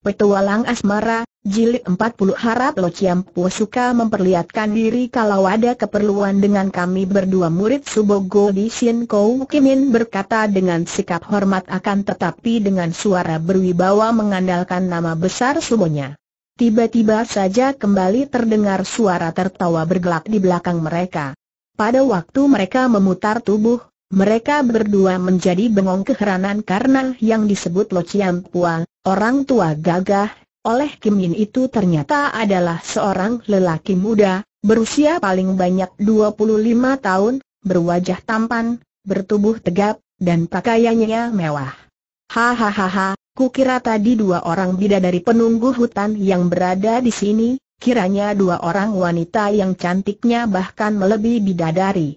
Petualang Asmara, Jilid 40 Harap Lo Ciampu suka memperlihatkan diri kalau ada keperluan dengan kami berdua murid Subogo di Sien Kou Kimin berkata dengan sikap hormat akan tetapi dengan suara berwibawa mengandalkan nama besar Subonya. Tiba-tiba saja kembali terdengar suara tertawa bergelak di belakang mereka. Pada waktu mereka memutar tubuh, mereka berdua menjadi bengong keheranan karena yang disebut Lo Chiam Pua, orang tua gagah, oleh Kim Yin itu ternyata adalah seorang lelaki muda, berusia paling banyak 25 tahun, berwajah tampan, bertubuh tegap, dan pakaiannya mewah. Hahaha, kukira tadi dua orang bidadari penunggu hutan yang berada di sini, kiranya dua orang wanita yang cantiknya bahkan melebihi bidadari.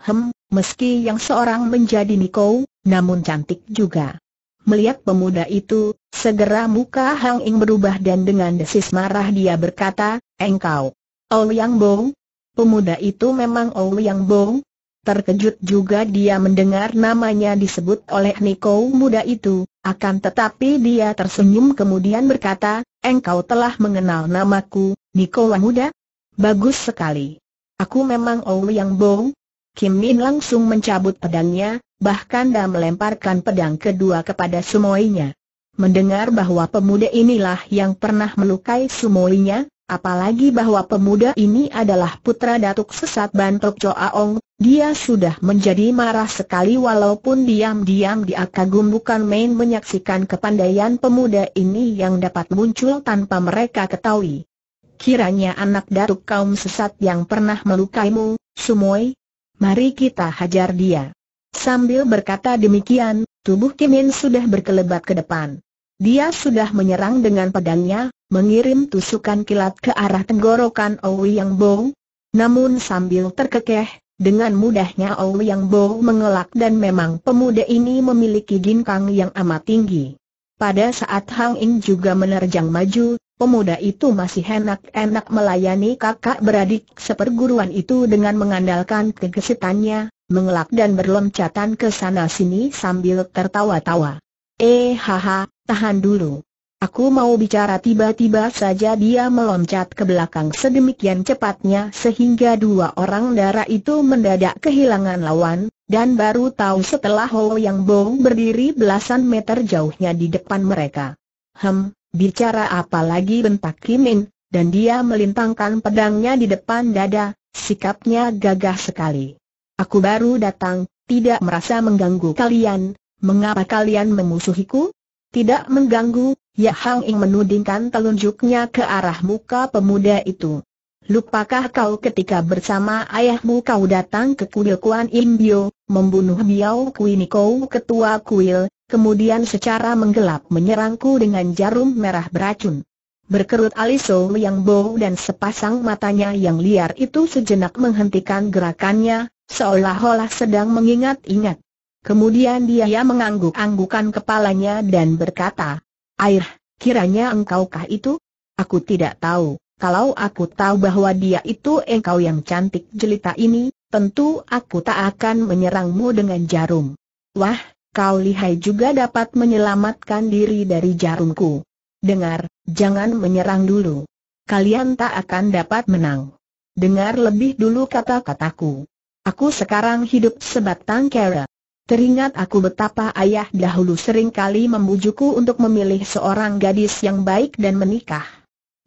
Hem, meski yang seorang menjadi Niko, namun cantik juga. Melihat pemuda itu, segera muka Hang Ing berubah dan dengan desis marah dia berkata, Engkau, Ouyang Bo? Pemuda itu memang Ouyang Bo? Terkejut juga dia mendengar namanya disebut oleh Niko muda itu, akan tetapi dia tersenyum kemudian berkata, Engkau telah mengenal namaku, Niko Wang Muda? Bagus sekali. Aku memang Ouyang Bo, Kim Min langsung mencabut pedangnya, bahkan dia melemparkan pedang kedua kepada sumoinya. Mendengar bahwa pemuda inilah yang pernah melukai sumoinya, apalagi bahwa pemuda ini adalah putra datuk sesat Bantok Choaong, dia sudah menjadi marah sekali walaupun diam-diam dia kagum bukan main menyaksikan kepandaian pemuda ini yang dapat muncul tanpa mereka ketahui. Kiranya anak datuk kaum sesat yang pernah melukaimu, Sumoi, Mari kita hajar dia. Sambil berkata demikian, tubuh Kimin sudah berkelebat ke depan. Dia sudah menyerang dengan pedangnya, mengirim tusukan kilat ke arah tenggorokan Ouyang Bo. Namun sambil terkekeh, dengan mudahnya Ouyang Bo mengelak dan memang pemuda ini memiliki ginkang yang amat tinggi. Pada saat Hang Ing juga menerjang maju, pemuda itu masih enak-enak melayani kakak beradik seperguruan itu dengan mengandalkan kegesitannya, mengelak dan berloncatan ke sana-sini sambil tertawa-tawa. Eh haha, tahan dulu. Aku mau bicara tiba-tiba saja dia meloncat ke belakang sedemikian cepatnya sehingga dua orang darah itu mendadak kehilangan lawan, dan baru tahu setelah Ho Yang Bo berdiri belasan meter jauhnya di depan mereka. Hem, Bicara apa lagi bentak Kimin, dan dia melintangkan pedangnya di depan dada, sikapnya gagah sekali. Aku baru datang, tidak merasa mengganggu kalian, mengapa kalian memusuhiku? Tidak mengganggu, Ya Hang Ing menudingkan telunjuknya ke arah muka pemuda itu. Lupakah kau ketika bersama ayahmu kau datang ke kuil Kuan Im membunuh Biao Kui Nikou ketua kuil, kemudian secara menggelap menyerangku dengan jarum merah beracun. Berkerut alis So yang bau dan sepasang matanya yang liar itu sejenak menghentikan gerakannya, seolah-olah sedang mengingat-ingat. Kemudian dia ya mengangguk-anggukan kepalanya dan berkata, Air, kiranya engkaukah itu? Aku tidak tahu, kalau aku tahu bahwa dia itu engkau yang cantik jelita ini, tentu aku tak akan menyerangmu dengan jarum. Wah, kau lihai juga dapat menyelamatkan diri dari jarumku. Dengar, jangan menyerang dulu. Kalian tak akan dapat menang. Dengar lebih dulu kata-kataku. Aku sekarang hidup sebatang kera. Teringat aku betapa ayah dahulu sering kali membujuku untuk memilih seorang gadis yang baik dan menikah.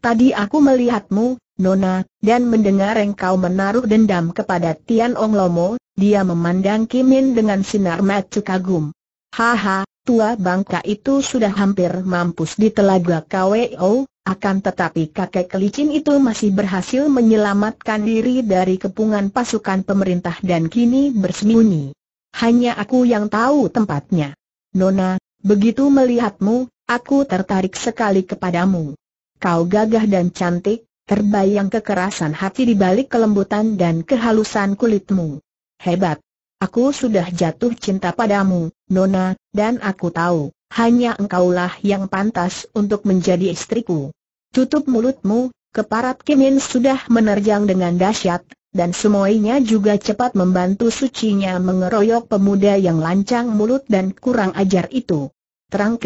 Tadi aku melihatmu, Nona, dan mendengar engkau menaruh dendam kepada Tian Ong Lomo, dia memandang Kimin dengan sinar mata kagum. Haha, tua bangka itu sudah hampir mampus di telaga KWO, akan tetapi kakek kelicin itu masih berhasil menyelamatkan diri dari kepungan pasukan pemerintah dan kini bersembunyi. Hanya aku yang tahu tempatnya. Nona, begitu melihatmu, aku tertarik sekali kepadamu. Kau gagah dan cantik, terbayang kekerasan hati di balik kelembutan dan kehalusan kulitmu. Hebat. Aku sudah jatuh cinta padamu, Nona, dan aku tahu, hanya engkaulah yang pantas untuk menjadi istriku. Tutup mulutmu, keparat Kimin sudah menerjang dengan dahsyat, dan semuanya juga cepat membantu sucinya mengeroyok pemuda yang lancang mulut dan kurang ajar itu. Terang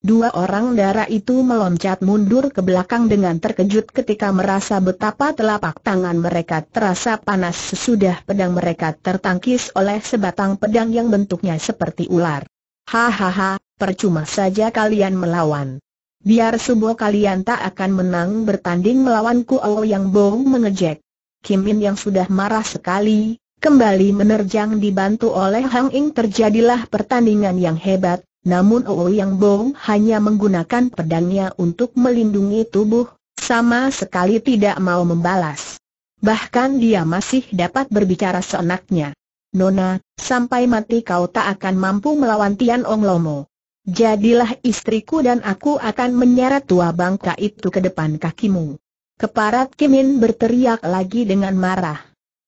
Dua orang darah itu meloncat mundur ke belakang dengan terkejut ketika merasa betapa telapak tangan mereka terasa panas sesudah pedang mereka tertangkis oleh sebatang pedang yang bentuknya seperti ular. Hahaha, percuma saja kalian melawan. Biar sebuah kalian tak akan menang bertanding melawanku Kuo yang Bong mengejek. Kim Kimin yang sudah marah sekali, kembali menerjang dibantu oleh Hang Ing terjadilah pertandingan yang hebat, namun Ouyang Bong hanya menggunakan pedangnya untuk melindungi tubuh, sama sekali tidak mau membalas. Bahkan dia masih dapat berbicara seenaknya. Nona, sampai mati kau tak akan mampu melawan Tian Ong Lomo. Jadilah istriku dan aku akan menyeret tua bangka itu ke depan kakimu. Keparat Kimin berteriak lagi dengan marah.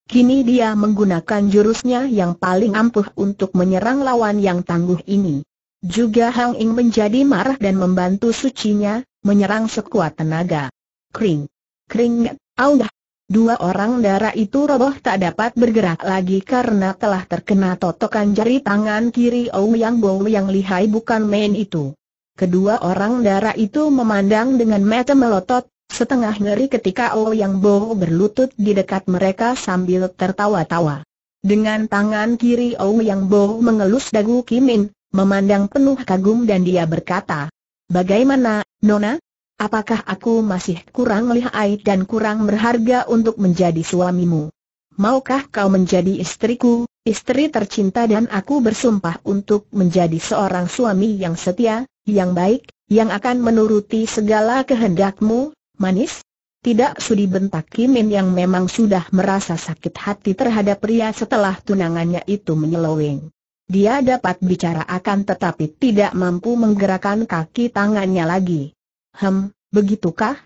Kini dia menggunakan jurusnya yang paling ampuh untuk menyerang lawan yang tangguh ini. Juga Hang Ing menjadi marah dan membantu sucinya, menyerang sekuat tenaga. Kring! Kring! Augah! Dua orang darah itu roboh tak dapat bergerak lagi karena telah terkena totokan jari tangan kiri Ouyang Bo yang lihai bukan main itu. Kedua orang darah itu memandang dengan mata melotot, setengah ngeri ketika Ouyang Bo berlutut di dekat mereka sambil tertawa-tawa. Dengan tangan kiri Ouyang Bo mengelus dagu Kimin, memandang penuh kagum dan dia berkata, Bagaimana, Nona? Apakah aku masih kurang lihai dan kurang berharga untuk menjadi suamimu? Maukah kau menjadi istriku, istri tercinta dan aku bersumpah untuk menjadi seorang suami yang setia, yang baik, yang akan menuruti segala kehendakmu, manis? Tidak sudi bentak Kimin yang memang sudah merasa sakit hati terhadap pria setelah tunangannya itu menyeloweng. Dia dapat bicara akan tetapi tidak mampu menggerakkan kaki tangannya lagi. Hem, begitukah?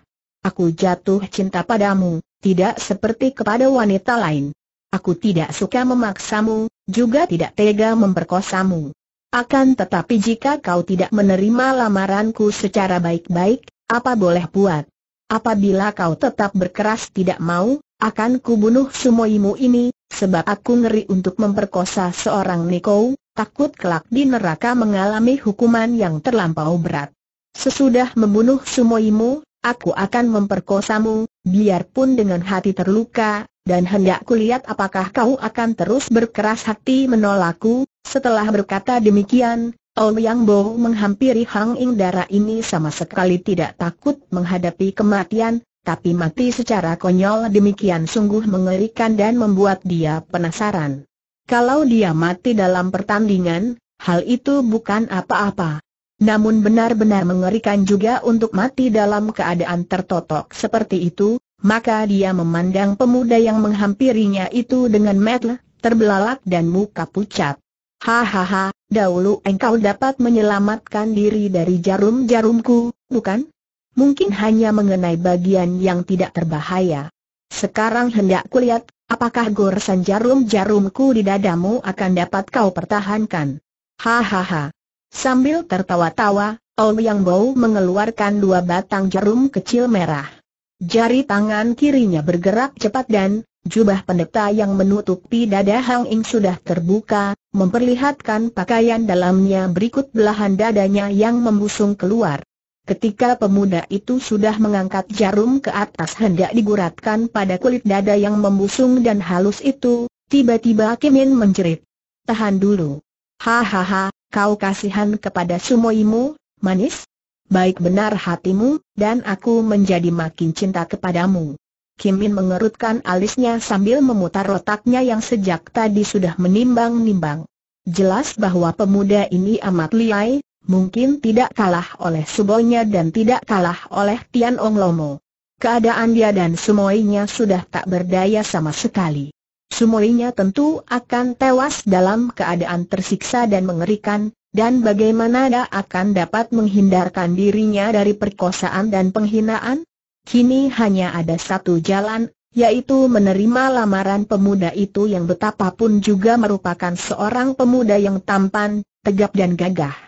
Aku jatuh cinta padamu, tidak seperti kepada wanita lain. Aku tidak suka memaksamu, juga tidak tega memperkosamu. Akan tetapi jika kau tidak menerima lamaranku secara baik-baik, apa boleh buat? Apabila kau tetap berkeras tidak mau, akan kubunuh sumoimu ini, Sebab aku ngeri untuk memperkosa seorang Niko, takut kelak di neraka mengalami hukuman yang terlampau berat. Sesudah membunuh sumoimu, aku akan memperkosamu, biarpun dengan hati terluka, dan hendak kulihat apakah kau akan terus berkeras hati menolakku. Setelah berkata demikian, Ouyang Bo menghampiri Hang Ing Dara ini sama sekali tidak takut menghadapi kematian, tapi mati secara konyol demikian sungguh mengerikan dan membuat dia penasaran. Kalau dia mati dalam pertandingan, hal itu bukan apa-apa. Namun benar-benar mengerikan juga untuk mati dalam keadaan tertotok seperti itu, maka dia memandang pemuda yang menghampirinya itu dengan metel, terbelalak dan muka pucat. Hahaha, dahulu engkau dapat menyelamatkan diri dari jarum-jarumku, bukan? mungkin hanya mengenai bagian yang tidak terbahaya. Sekarang hendak kulihat, apakah goresan jarum-jarumku di dadamu akan dapat kau pertahankan. Hahaha. Sambil tertawa-tawa, Ouyang Bau mengeluarkan dua batang jarum kecil merah. Jari tangan kirinya bergerak cepat dan, jubah pendeta yang menutupi dada Hang Ing sudah terbuka, memperlihatkan pakaian dalamnya berikut belahan dadanya yang membusung keluar. Ketika pemuda itu sudah mengangkat jarum ke atas hendak diguratkan pada kulit dada yang membusung dan halus itu, tiba-tiba Kimin menjerit. Tahan dulu. Hahaha, kau kasihan kepada sumoimu, manis? Baik benar hatimu, dan aku menjadi makin cinta kepadamu. Kimin mengerutkan alisnya sambil memutar otaknya yang sejak tadi sudah menimbang-nimbang. Jelas bahwa pemuda ini amat liai, mungkin tidak kalah oleh Subonya dan tidak kalah oleh Tian Ong Lomo. Keadaan dia dan Sumoinya sudah tak berdaya sama sekali. Sumoinya tentu akan tewas dalam keadaan tersiksa dan mengerikan, dan bagaimana dia akan dapat menghindarkan dirinya dari perkosaan dan penghinaan? Kini hanya ada satu jalan, yaitu menerima lamaran pemuda itu yang betapapun juga merupakan seorang pemuda yang tampan, tegap dan gagah.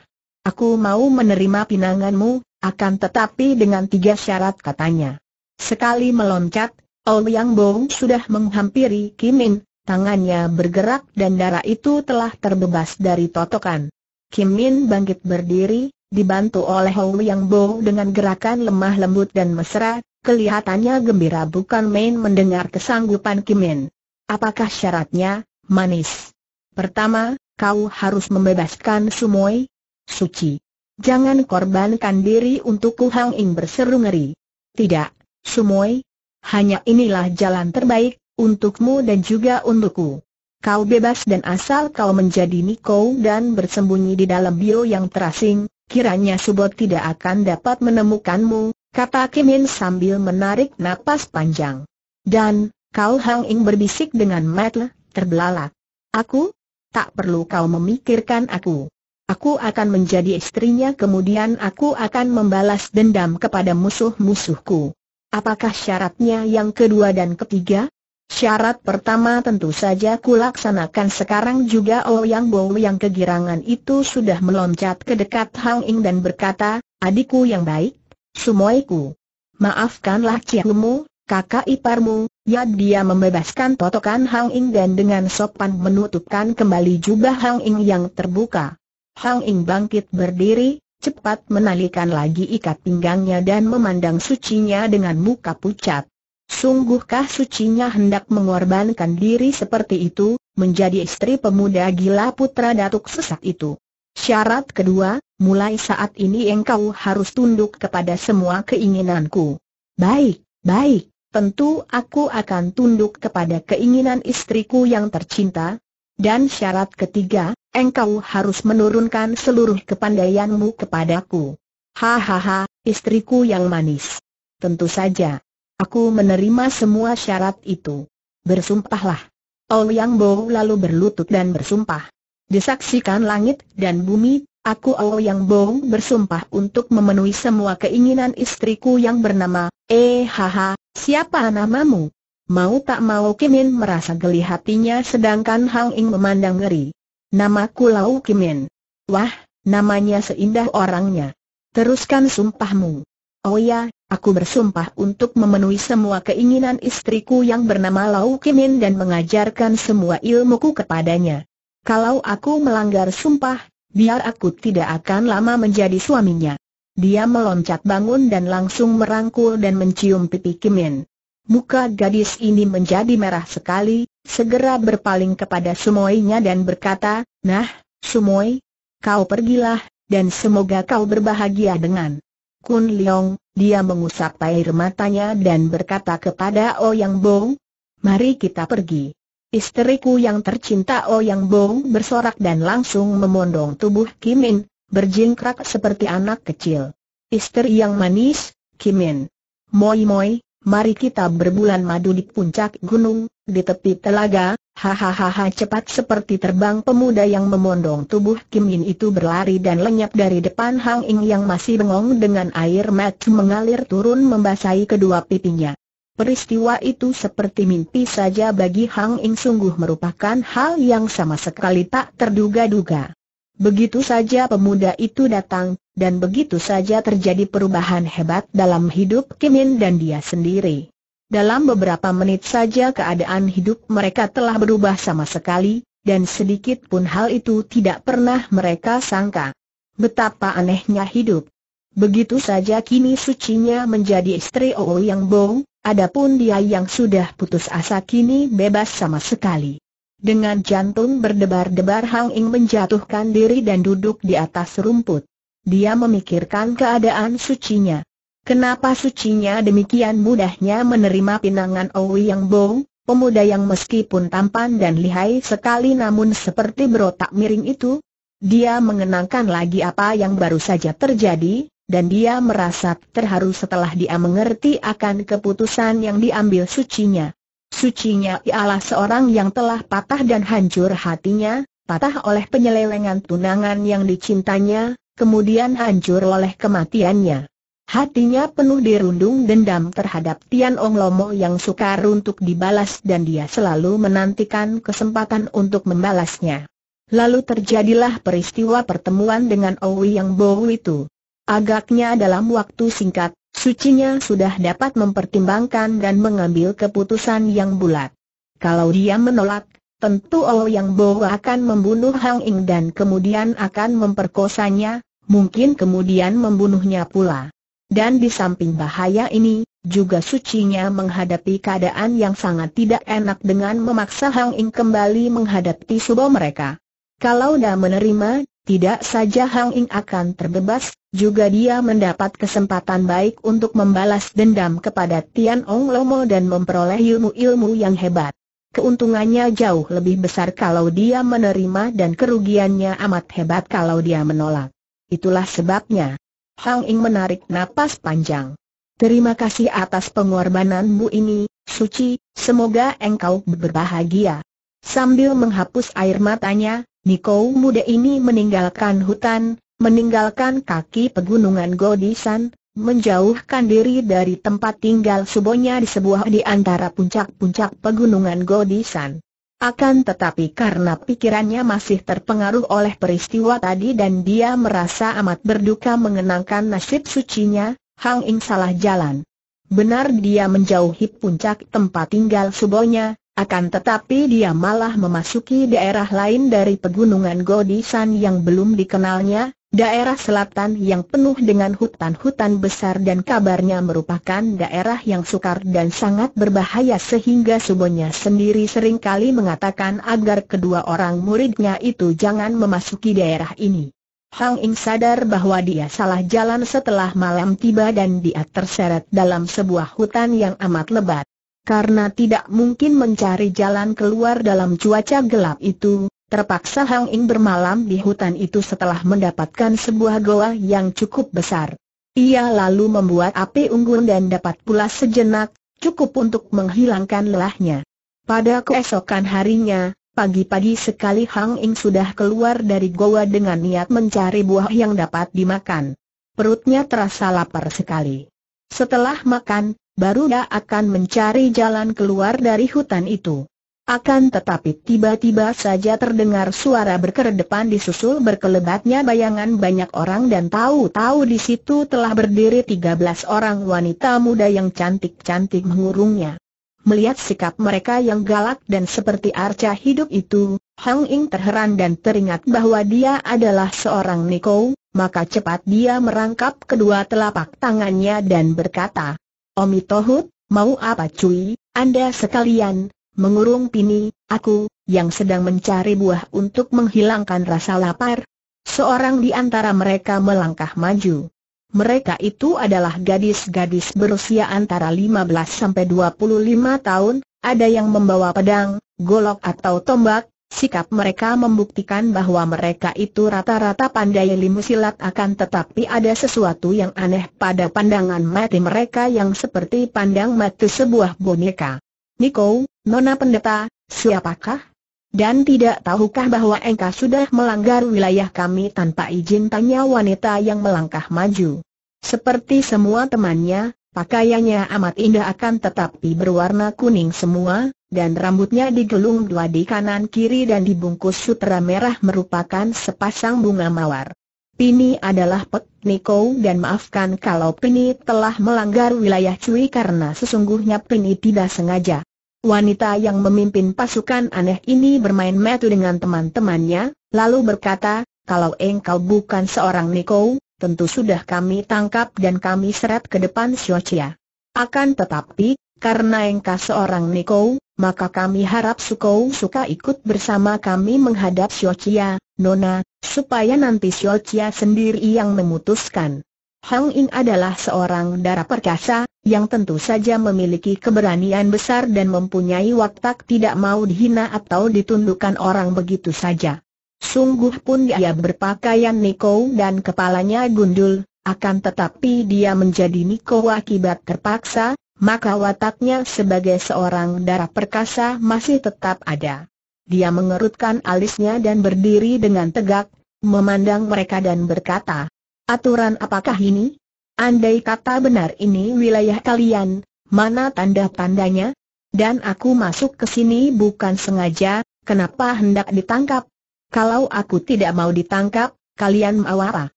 Aku mau menerima pinanganmu, akan tetapi dengan tiga syarat katanya. Sekali meloncat, Ouyang Bong sudah menghampiri Kimin, tangannya bergerak dan darah itu telah terbebas dari totokan. Kimin bangkit berdiri, dibantu oleh Ouyang Bong dengan gerakan lemah lembut dan mesra, kelihatannya gembira bukan main mendengar kesanggupan Kimin. Apakah syaratnya, manis? Pertama, kau harus membebaskan Sumoi, suci. Jangan korbankan diri untuk Ku Hang Ing berseru ngeri. Tidak, Sumoy. Hanya inilah jalan terbaik, untukmu dan juga untukku. Kau bebas dan asal kau menjadi Niko dan bersembunyi di dalam bio yang terasing, kiranya Subot tidak akan dapat menemukanmu, kata Kimin sambil menarik napas panjang. Dan, kau Hang Ing berbisik dengan metel, terbelalak. Aku? Tak perlu kau memikirkan aku. Aku akan menjadi istrinya kemudian aku akan membalas dendam kepada musuh-musuhku. Apakah syaratnya yang kedua dan ketiga? Syarat pertama tentu saja kulaksanakan sekarang juga Ouyang oh, Bo yang kegirangan itu sudah meloncat ke dekat Hang Ing dan berkata, adikku yang baik, sumoiku. Maafkanlah ciamu, kakak iparmu, ya dia membebaskan totokan Hang Ing dan dengan sopan menutupkan kembali jubah Hang Ing yang terbuka. Hang Ing bangkit berdiri, cepat menalikan lagi ikat pinggangnya dan memandang sucinya dengan muka pucat. Sungguhkah sucinya hendak mengorbankan diri seperti itu, menjadi istri pemuda gila putra datuk sesat itu? Syarat kedua, mulai saat ini engkau harus tunduk kepada semua keinginanku. Baik, baik, tentu aku akan tunduk kepada keinginan istriku yang tercinta, dan syarat ketiga, engkau harus menurunkan seluruh kepandaianmu kepadaku. Hahaha, istriku yang manis. Tentu saja. Aku menerima semua syarat itu. Bersumpahlah. Ouyang Bo lalu berlutut dan bersumpah. Disaksikan langit dan bumi, aku Ouyang Bo bersumpah untuk memenuhi semua keinginan istriku yang bernama, eh haha, siapa namamu? Mau tak mau Kimin merasa geli hatinya sedangkan Hang Ing memandang ngeri. Namaku Lau Kimin. Wah, namanya seindah orangnya. Teruskan sumpahmu. Oh ya, aku bersumpah untuk memenuhi semua keinginan istriku yang bernama Lau Kimin dan mengajarkan semua ilmuku kepadanya. Kalau aku melanggar sumpah, biar aku tidak akan lama menjadi suaminya. Dia meloncat bangun dan langsung merangkul dan mencium pipi Kimin. Muka gadis ini menjadi merah sekali, segera berpaling kepada Sumoy-nya dan berkata, Nah, Sumoy, kau pergilah, dan semoga kau berbahagia dengan Kun Leong, dia mengusap air matanya dan berkata kepada Oyang Bong, Mari kita pergi. Isteriku yang tercinta Oyang Bong bersorak dan langsung memondong tubuh Kimin, berjingkrak seperti anak kecil. Isteri yang manis, Kimin. Moi moi, mari kita berbulan madu di puncak gunung, di tepi telaga, hahaha cepat seperti terbang pemuda yang memondong tubuh Kim Yin itu berlari dan lenyap dari depan Hang Ing yang masih bengong dengan air mata mengalir turun membasahi kedua pipinya. Peristiwa itu seperti mimpi saja bagi Hang Ing sungguh merupakan hal yang sama sekali tak terduga-duga. Begitu saja pemuda itu datang, dan begitu saja terjadi perubahan hebat dalam hidup Kimin dan dia sendiri. Dalam beberapa menit saja keadaan hidup mereka telah berubah sama sekali, dan sedikit pun hal itu tidak pernah mereka sangka. Betapa anehnya hidup. Begitu saja kini sucinya menjadi istri Oo Yang adapun dia yang sudah putus asa kini bebas sama sekali. Dengan jantung berdebar-debar Hang Ing menjatuhkan diri dan duduk di atas rumput. Dia memikirkan keadaan sucinya. Kenapa sucinya demikian mudahnya menerima pinangan Owi yang Bong, pemuda yang meskipun tampan dan lihai sekali namun seperti berotak miring itu? Dia mengenangkan lagi apa yang baru saja terjadi, dan dia merasa terharu setelah dia mengerti akan keputusan yang diambil sucinya. Sucinya ialah seorang yang telah patah dan hancur hatinya, patah oleh penyelewengan tunangan yang dicintanya, kemudian hancur oleh kematiannya. Hatinya penuh dirundung dendam terhadap Tian Ong Lomo yang sukar untuk dibalas dan dia selalu menantikan kesempatan untuk membalasnya. Lalu terjadilah peristiwa pertemuan dengan Owi Yang Bo itu. Agaknya dalam waktu singkat, Sucinya sudah dapat mempertimbangkan dan mengambil keputusan yang bulat. Kalau dia menolak, tentu Olo Yang Bo akan membunuh Hang Ing dan kemudian akan memperkosanya, mungkin kemudian membunuhnya pula. Dan di samping bahaya ini, juga sucinya menghadapi keadaan yang sangat tidak enak dengan memaksa Hang Ing kembali menghadapi subo mereka. Kalau dah menerima, tidak saja Hang Ing akan terbebas, juga dia mendapat kesempatan baik untuk membalas dendam kepada Tian Ong Lomo dan memperoleh ilmu-ilmu yang hebat. Keuntungannya jauh lebih besar kalau dia menerima dan kerugiannya amat hebat kalau dia menolak. Itulah sebabnya. Hang Ing menarik napas panjang. Terima kasih atas pengorbananmu ini, Suci, semoga engkau berbahagia. Sambil menghapus air matanya, Niko muda ini meninggalkan hutan, meninggalkan kaki pegunungan Godisan, menjauhkan diri dari tempat tinggal subonya di sebuah di antara puncak-puncak pegunungan Godisan. Akan tetapi karena pikirannya masih terpengaruh oleh peristiwa tadi dan dia merasa amat berduka mengenangkan nasib sucinya, Hang Ing salah jalan. Benar dia menjauhi puncak tempat tinggal subonya, akan tetapi dia malah memasuki daerah lain dari pegunungan Godisan yang belum dikenalnya, daerah selatan yang penuh dengan hutan-hutan besar dan kabarnya merupakan daerah yang sukar dan sangat berbahaya sehingga subonya sendiri seringkali mengatakan agar kedua orang muridnya itu jangan memasuki daerah ini. Hang Ing sadar bahwa dia salah jalan setelah malam tiba dan dia terseret dalam sebuah hutan yang amat lebat. Karena tidak mungkin mencari jalan keluar dalam cuaca gelap itu, terpaksa Hang Ing bermalam di hutan itu setelah mendapatkan sebuah goa yang cukup besar. Ia lalu membuat api unggun dan dapat pula sejenak, cukup untuk menghilangkan lelahnya. Pada keesokan harinya, pagi-pagi sekali Hang Ing sudah keluar dari goa dengan niat mencari buah yang dapat dimakan. Perutnya terasa lapar sekali. Setelah makan, baru dia akan mencari jalan keluar dari hutan itu. Akan tetapi tiba-tiba saja terdengar suara berkeredepan disusul berkelebatnya bayangan banyak orang dan tahu-tahu di situ telah berdiri 13 orang wanita muda yang cantik-cantik mengurungnya. Melihat sikap mereka yang galak dan seperti arca hidup itu, Hang Ying terheran dan teringat bahwa dia adalah seorang Niko, maka cepat dia merangkap kedua telapak tangannya dan berkata, Omi Tohut, mau apa cuy, anda sekalian, mengurung pini, aku, yang sedang mencari buah untuk menghilangkan rasa lapar. Seorang di antara mereka melangkah maju. Mereka itu adalah gadis-gadis berusia antara 15 sampai 25 tahun, ada yang membawa pedang, golok atau tombak, Sikap mereka membuktikan bahwa mereka itu rata-rata pandai ilmu silat akan tetapi ada sesuatu yang aneh pada pandangan mati mereka yang seperti pandang mati sebuah boneka. Niko, Nona Pendeta, siapakah? Dan tidak tahukah bahwa engkau sudah melanggar wilayah kami tanpa izin tanya wanita yang melangkah maju. Seperti semua temannya, Pakaiannya amat indah akan tetapi berwarna kuning semua, dan rambutnya digelung dua di kanan kiri dan dibungkus sutra merah merupakan sepasang bunga mawar. Pini adalah Pek Niko dan maafkan kalau Pini telah melanggar wilayah Cui karena sesungguhnya Pini tidak sengaja. Wanita yang memimpin pasukan aneh ini bermain metu dengan teman-temannya, lalu berkata, kalau engkau bukan seorang Niko, tentu sudah kami tangkap dan kami seret ke depan Xiaochia. Akan tetapi, karena engkau seorang Niko, maka kami harap Sukou suka ikut bersama kami menghadap Xiaochia, Nona, supaya nanti Xiaochia sendiri yang memutuskan. Hang Ing adalah seorang darah perkasa, yang tentu saja memiliki keberanian besar dan mempunyai watak tidak mau dihina atau ditundukkan orang begitu saja. Sungguh pun dia berpakaian Niko dan kepalanya gundul, akan tetapi dia menjadi Niko akibat terpaksa, maka wataknya sebagai seorang darah perkasa masih tetap ada. Dia mengerutkan alisnya dan berdiri dengan tegak, memandang mereka dan berkata, Aturan apakah ini? Andai kata benar ini wilayah kalian, mana tanda-tandanya? Dan aku masuk ke sini bukan sengaja, kenapa hendak ditangkap? Kalau aku tidak mau ditangkap, kalian mau apa?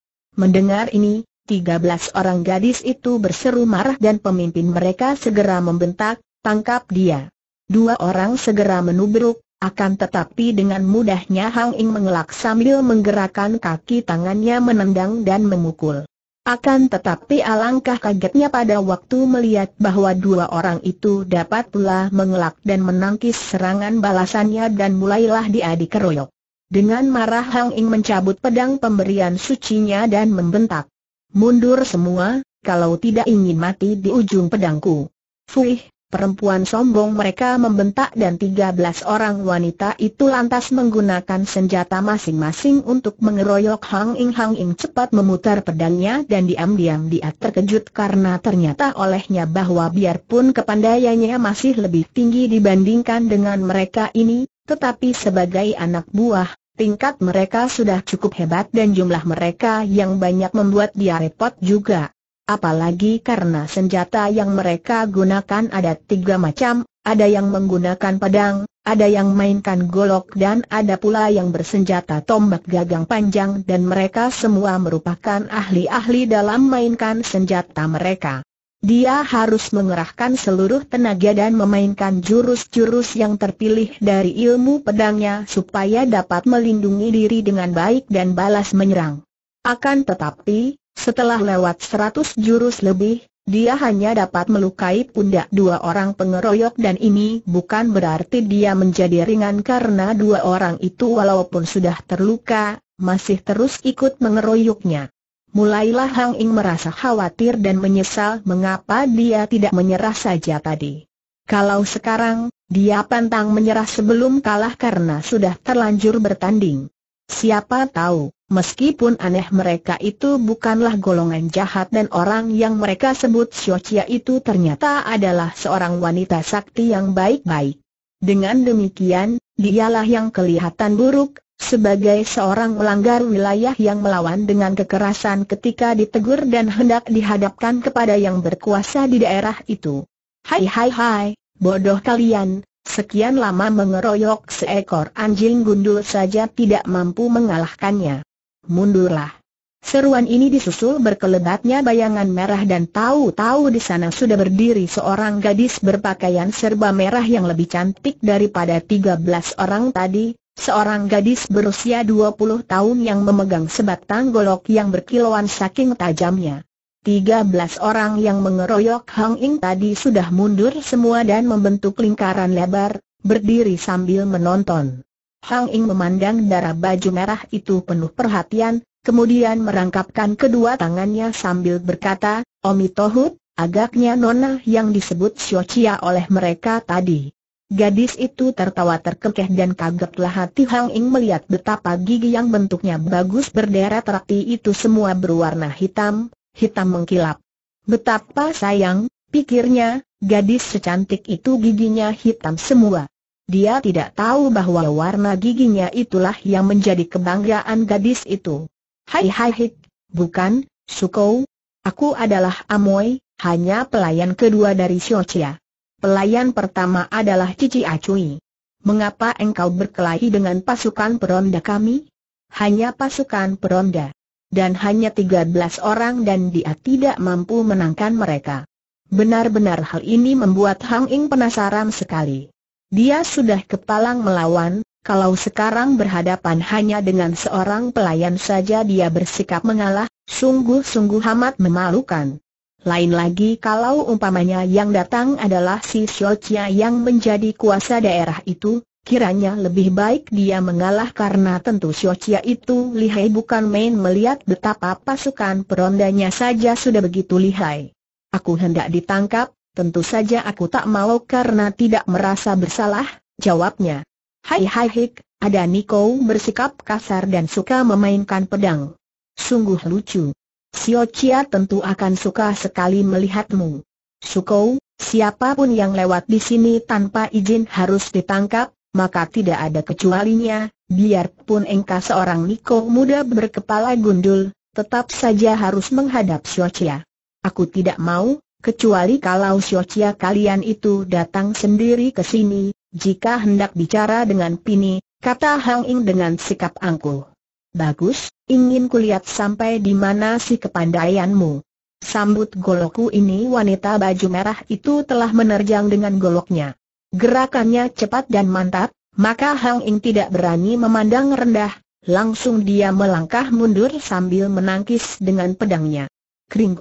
Mendengar ini, 13 orang gadis itu berseru marah dan pemimpin mereka segera membentak, tangkap dia. Dua orang segera menubruk, akan tetapi dengan mudahnya Hang Ing mengelak sambil menggerakkan kaki tangannya menendang dan memukul. Akan tetapi alangkah kagetnya pada waktu melihat bahwa dua orang itu dapat pula mengelak dan menangkis serangan balasannya dan mulailah dia dikeroyok. Dengan marah Hang Ing mencabut pedang pemberian sucinya dan membentak. Mundur semua, kalau tidak ingin mati di ujung pedangku. Fuih, perempuan sombong mereka membentak dan 13 orang wanita itu lantas menggunakan senjata masing-masing untuk mengeroyok Hang Ing. Hang Ing cepat memutar pedangnya dan diam-diam dia terkejut karena ternyata olehnya bahwa biarpun kepandaiannya masih lebih tinggi dibandingkan dengan mereka ini, tetapi sebagai anak buah, tingkat mereka sudah cukup hebat dan jumlah mereka yang banyak membuat dia repot juga. Apalagi karena senjata yang mereka gunakan ada tiga macam, ada yang menggunakan pedang, ada yang mainkan golok dan ada pula yang bersenjata tombak gagang panjang dan mereka semua merupakan ahli-ahli dalam mainkan senjata mereka dia harus mengerahkan seluruh tenaga dan memainkan jurus-jurus yang terpilih dari ilmu pedangnya supaya dapat melindungi diri dengan baik dan balas menyerang. Akan tetapi, setelah lewat seratus jurus lebih, dia hanya dapat melukai pundak dua orang pengeroyok dan ini bukan berarti dia menjadi ringan karena dua orang itu walaupun sudah terluka, masih terus ikut mengeroyoknya. Mulailah Hang Ing merasa khawatir dan menyesal mengapa dia tidak menyerah saja tadi. Kalau sekarang, dia pantang menyerah sebelum kalah karena sudah terlanjur bertanding. Siapa tahu, meskipun aneh mereka itu bukanlah golongan jahat dan orang yang mereka sebut Xiaochia itu ternyata adalah seorang wanita sakti yang baik-baik. Dengan demikian, dialah yang kelihatan buruk, sebagai seorang melanggar wilayah yang melawan dengan kekerasan ketika ditegur dan hendak dihadapkan kepada yang berkuasa di daerah itu. Hai hai hai, bodoh kalian, sekian lama mengeroyok seekor anjing gundul saja tidak mampu mengalahkannya. Mundurlah. Seruan ini disusul berkelebatnya bayangan merah dan tahu-tahu di sana sudah berdiri seorang gadis berpakaian serba merah yang lebih cantik daripada 13 orang tadi, Seorang gadis berusia 20 tahun yang memegang sebatang golok yang berkilauan saking tajamnya. 13 orang yang mengeroyok Hang Ing tadi sudah mundur semua dan membentuk lingkaran lebar, berdiri sambil menonton. Hang Ing memandang darah baju merah itu penuh perhatian, kemudian merangkapkan kedua tangannya sambil berkata, Omi Tohut, agaknya nona yang disebut Xiao Chia oleh mereka tadi. Gadis itu tertawa terkekeh dan kagetlah hati Hang Ing melihat betapa gigi yang bentuknya bagus berderet rapi itu semua berwarna hitam, hitam mengkilap. Betapa sayang, pikirnya, gadis secantik itu giginya hitam semua. Dia tidak tahu bahwa warna giginya itulah yang menjadi kebanggaan gadis itu. Hai hai hik, bukan, Sukou. aku adalah Amoy, hanya pelayan kedua dari Xiaochia. Pelayan pertama adalah Cici Acui. Mengapa engkau berkelahi dengan pasukan peronda kami? Hanya pasukan peronda. Dan hanya 13 orang dan dia tidak mampu menangkan mereka. Benar-benar hal ini membuat Hang Ing penasaran sekali. Dia sudah kepalang melawan, kalau sekarang berhadapan hanya dengan seorang pelayan saja dia bersikap mengalah, sungguh-sungguh amat memalukan. Lain lagi kalau umpamanya yang datang adalah si Xiaochia yang menjadi kuasa daerah itu, kiranya lebih baik dia mengalah karena tentu Xiaochia itu lihai bukan main melihat betapa pasukan perondanya saja sudah begitu lihai. Aku hendak ditangkap, tentu saja aku tak mau karena tidak merasa bersalah, jawabnya. Hai hai hik, ada Niko bersikap kasar dan suka memainkan pedang. Sungguh lucu. Sio Chia tentu akan suka sekali melihatmu. Sukou, siapapun yang lewat di sini tanpa izin harus ditangkap, maka tidak ada kecualinya, biarpun engkau seorang Niko muda berkepala gundul, tetap saja harus menghadap Sio Chia. Aku tidak mau, kecuali kalau Sio Chia kalian itu datang sendiri ke sini, jika hendak bicara dengan Pini, kata Hang Ing dengan sikap angkuh. Bagus, ingin kulihat sampai di mana si kepandaianmu. Sambut goloku ini wanita baju merah itu telah menerjang dengan goloknya. Gerakannya cepat dan mantap, maka Hang Ing tidak berani memandang rendah, langsung dia melangkah mundur sambil menangkis dengan pedangnya. Kring,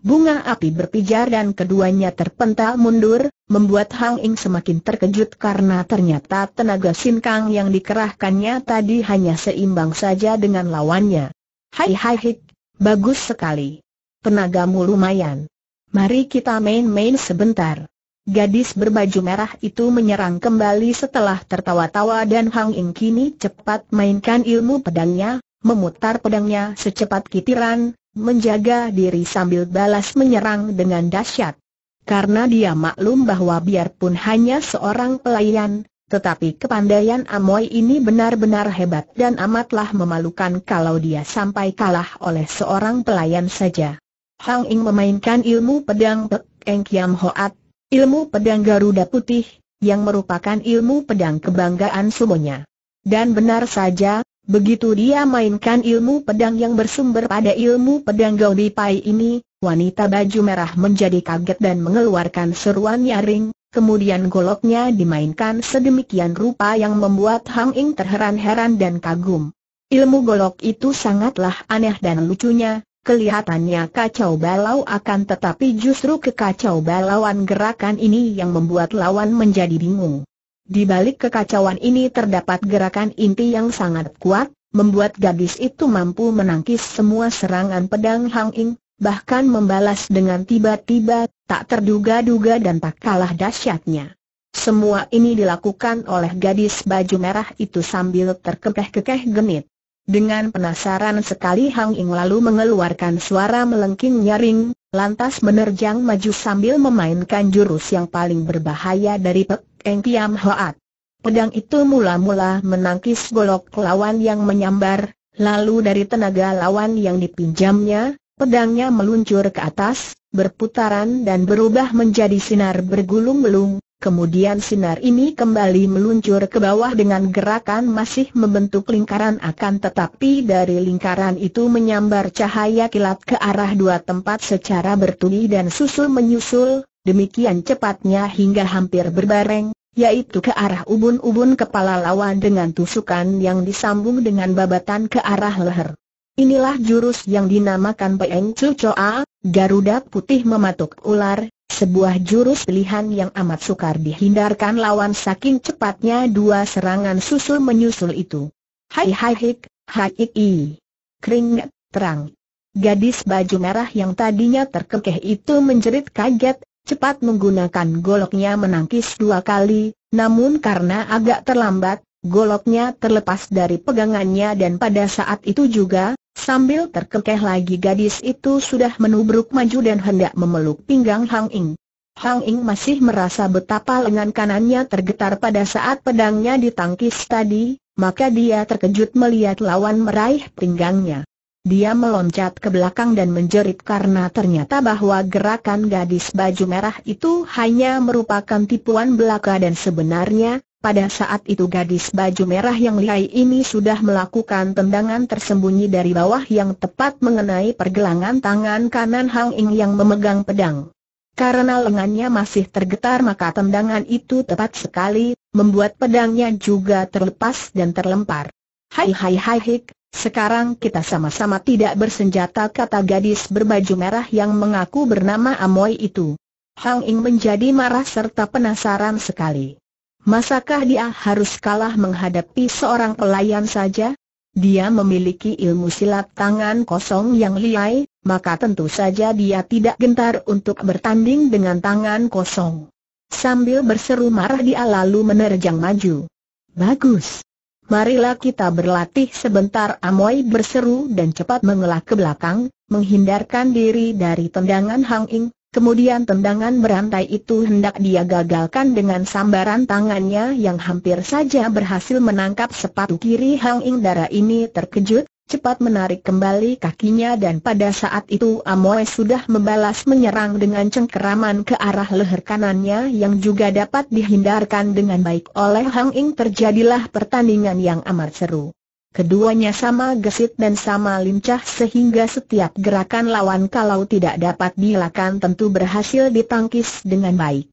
Bunga api berpijar dan keduanya terpental mundur, membuat Hang Ing semakin terkejut karena ternyata tenaga sin Kang yang dikerahkannya tadi hanya seimbang saja dengan lawannya. Hai hai hik, bagus sekali. Tenagamu lumayan. Mari kita main-main sebentar. Gadis berbaju merah itu menyerang kembali setelah tertawa-tawa dan Hang Ing kini cepat mainkan ilmu pedangnya, memutar pedangnya secepat kitiran, menjaga diri sambil balas menyerang dengan dahsyat. Karena dia maklum bahwa biarpun hanya seorang pelayan, tetapi kepandaian Amoy ini benar-benar hebat dan amatlah memalukan kalau dia sampai kalah oleh seorang pelayan saja. Hang Ing memainkan ilmu pedang Pek Kiam Hoat, ilmu pedang Garuda Putih, yang merupakan ilmu pedang kebanggaan semuanya. Dan benar saja, begitu dia mainkan ilmu pedang yang bersumber pada ilmu pedang Gobi Pai ini, wanita baju merah menjadi kaget dan mengeluarkan seruan nyaring, kemudian goloknya dimainkan sedemikian rupa yang membuat Hang Ing terheran-heran dan kagum. Ilmu golok itu sangatlah aneh dan lucunya, kelihatannya kacau balau akan tetapi justru kekacau balauan gerakan ini yang membuat lawan menjadi bingung. Di balik kekacauan ini terdapat gerakan inti yang sangat kuat, membuat gadis itu mampu menangkis semua serangan pedang Hang Ing, bahkan membalas dengan tiba-tiba, tak terduga-duga dan tak kalah dahsyatnya. Semua ini dilakukan oleh gadis baju merah itu sambil terkekeh-kekeh genit. Dengan penasaran sekali Hang Ing lalu mengeluarkan suara melengking nyaring, lantas menerjang maju sambil memainkan jurus yang paling berbahaya dari Pek Eng Tiam Hoat. Pedang itu mula-mula menangkis golok lawan yang menyambar, lalu dari tenaga lawan yang dipinjamnya, pedangnya meluncur ke atas, berputaran dan berubah menjadi sinar bergulung-gulung, kemudian sinar ini kembali meluncur ke bawah dengan gerakan masih membentuk lingkaran akan tetapi dari lingkaran itu menyambar cahaya kilat ke arah dua tempat secara bertuli dan susul menyusul, demikian cepatnya hingga hampir berbareng, yaitu ke arah ubun-ubun kepala lawan dengan tusukan yang disambung dengan babatan ke arah leher. Inilah jurus yang dinamakan Peng Cu Choa, Garuda Putih Mematuk Ular, sebuah jurus pilihan yang amat sukar dihindarkan lawan saking cepatnya dua serangan susul menyusul itu. Hai hai hik, hai hik i. kring, terang. Gadis baju merah yang tadinya terkekeh itu menjerit kaget, cepat menggunakan goloknya menangkis dua kali, namun karena agak terlambat, goloknya terlepas dari pegangannya dan pada saat itu juga, sambil terkekeh lagi gadis itu sudah menubruk maju dan hendak memeluk pinggang Hang Ing. Hang Ing masih merasa betapa lengan kanannya tergetar pada saat pedangnya ditangkis tadi, maka dia terkejut melihat lawan meraih pinggangnya. Dia meloncat ke belakang dan menjerit karena ternyata bahwa gerakan gadis baju merah itu hanya merupakan tipuan belaka dan sebenarnya, pada saat itu gadis baju merah yang lihai ini sudah melakukan tendangan tersembunyi dari bawah yang tepat mengenai pergelangan tangan kanan Hang Ing yang memegang pedang. Karena lengannya masih tergetar maka tendangan itu tepat sekali, membuat pedangnya juga terlepas dan terlempar. Hai hai hai hik, sekarang kita sama-sama tidak bersenjata kata gadis berbaju merah yang mengaku bernama Amoy itu. Hang Ing menjadi marah serta penasaran sekali. Masakah dia harus kalah menghadapi seorang pelayan saja? Dia memiliki ilmu silat tangan kosong yang liai, maka tentu saja dia tidak gentar untuk bertanding dengan tangan kosong. Sambil berseru marah dia lalu menerjang maju. Bagus, Marilah kita berlatih sebentar Amoy berseru dan cepat mengelak ke belakang, menghindarkan diri dari tendangan Hang Ing, kemudian tendangan berantai itu hendak dia gagalkan dengan sambaran tangannya yang hampir saja berhasil menangkap sepatu kiri Hang Ing darah ini terkejut, cepat menarik kembali kakinya dan pada saat itu Amoy sudah membalas menyerang dengan cengkeraman ke arah leher kanannya yang juga dapat dihindarkan dengan baik oleh Hang Ing terjadilah pertandingan yang amat seru. Keduanya sama gesit dan sama lincah sehingga setiap gerakan lawan kalau tidak dapat dilakukan tentu berhasil ditangkis dengan baik.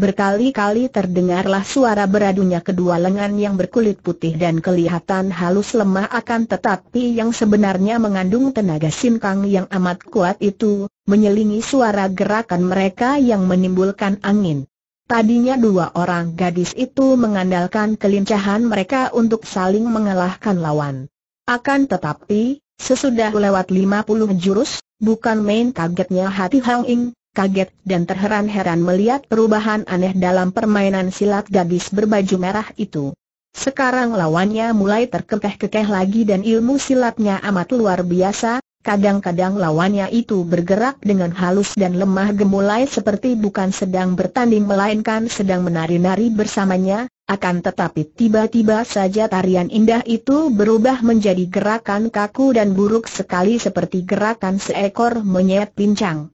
Berkali-kali terdengarlah suara beradunya kedua lengan yang berkulit putih dan kelihatan halus lemah akan tetapi yang sebenarnya mengandung tenaga sinkang yang amat kuat itu, menyelingi suara gerakan mereka yang menimbulkan angin. Tadinya dua orang gadis itu mengandalkan kelincahan mereka untuk saling mengalahkan lawan. Akan tetapi, sesudah lewat 50 jurus, bukan main kagetnya hati Hang Ing, kaget dan terheran-heran melihat perubahan aneh dalam permainan silat gadis berbaju merah itu. Sekarang lawannya mulai terkekeh-kekeh lagi dan ilmu silatnya amat luar biasa, kadang-kadang lawannya itu bergerak dengan halus dan lemah gemulai seperti bukan sedang bertanding melainkan sedang menari-nari bersamanya, akan tetapi tiba-tiba saja tarian indah itu berubah menjadi gerakan kaku dan buruk sekali seperti gerakan seekor monyet pincang.